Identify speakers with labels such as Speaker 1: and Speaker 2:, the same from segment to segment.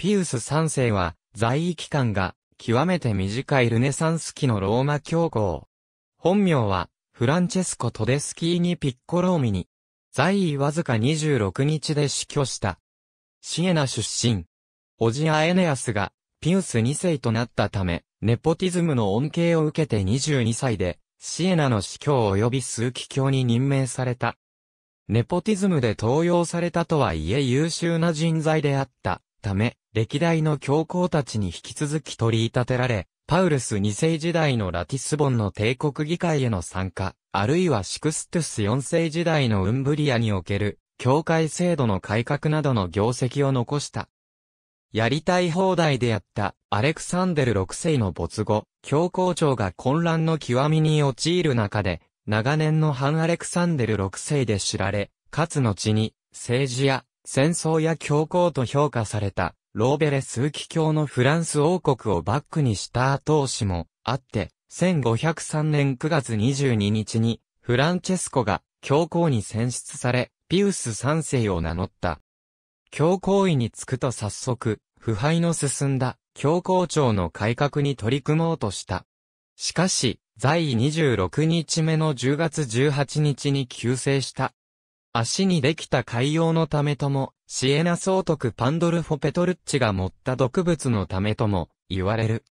Speaker 1: ピウス3世は、在位期間が、極めて短いルネサンス期のローマ教皇。本名は、フランチェスコ・トデスキーニ・ピッコローミニ。在位わずか26日で死去した。シエナ出身。オジア・エネアスが、ピウス2世となったため、ネポティズムの恩恵を受けて22歳で、シエナの司教及び数期教に任命された。ネポティズムで登用されたとはいえ優秀な人材であった。ため、歴代の教皇たちに引き続き取り立てられ、パウルス2世時代のラティスボンの帝国議会への参加、あるいはシクストゥス4世時代のウンブリアにおける、教会制度の改革などの業績を残した。やりたい放題であったアレクサンデル6世の没後、教皇庁が混乱の極みに陥る中で、長年の反アレクサンデル6世で知られ、かつ後に、政治や戦争や教皇と評価された、ローベレ数奇教のフランス王国をバックにした後押しもあって、1503年9月22日に、フランチェスコが教皇に選出され、ピウス3世を名乗った。教皇位につくと早速、腐敗の進んだ教皇庁の改革に取り組もうとした。しかし、在位26日目の10月18日に急成した足にできた海洋のためとも、シエナ総督パンドルフォ・ペトルッチが持った毒物のためとも、言われる。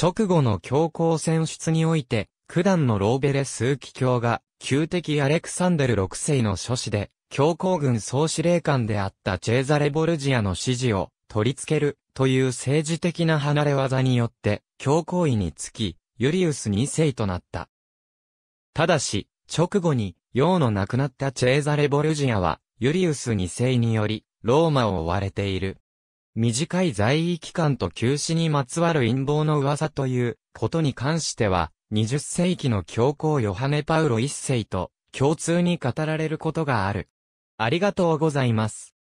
Speaker 1: 直後の強行選出において、九段のローベレ数奇卿が、旧敵アレクサンデル6世の諸子で、強行軍総司令官であったチェーザレ・ボルジアの指示を取り付けるという政治的な離れ技によって強行位につき、ユリウス2世となった。ただし、直後に王の亡くなったチェーザレ・ボルジアは、ユリウス2世により、ローマを追われている。短い在位期間と休止にまつわる陰謀の噂ということに関しては、20世紀の教皇ヨハネ・パウロ1世と共通に語られることがある。ありがとうございます。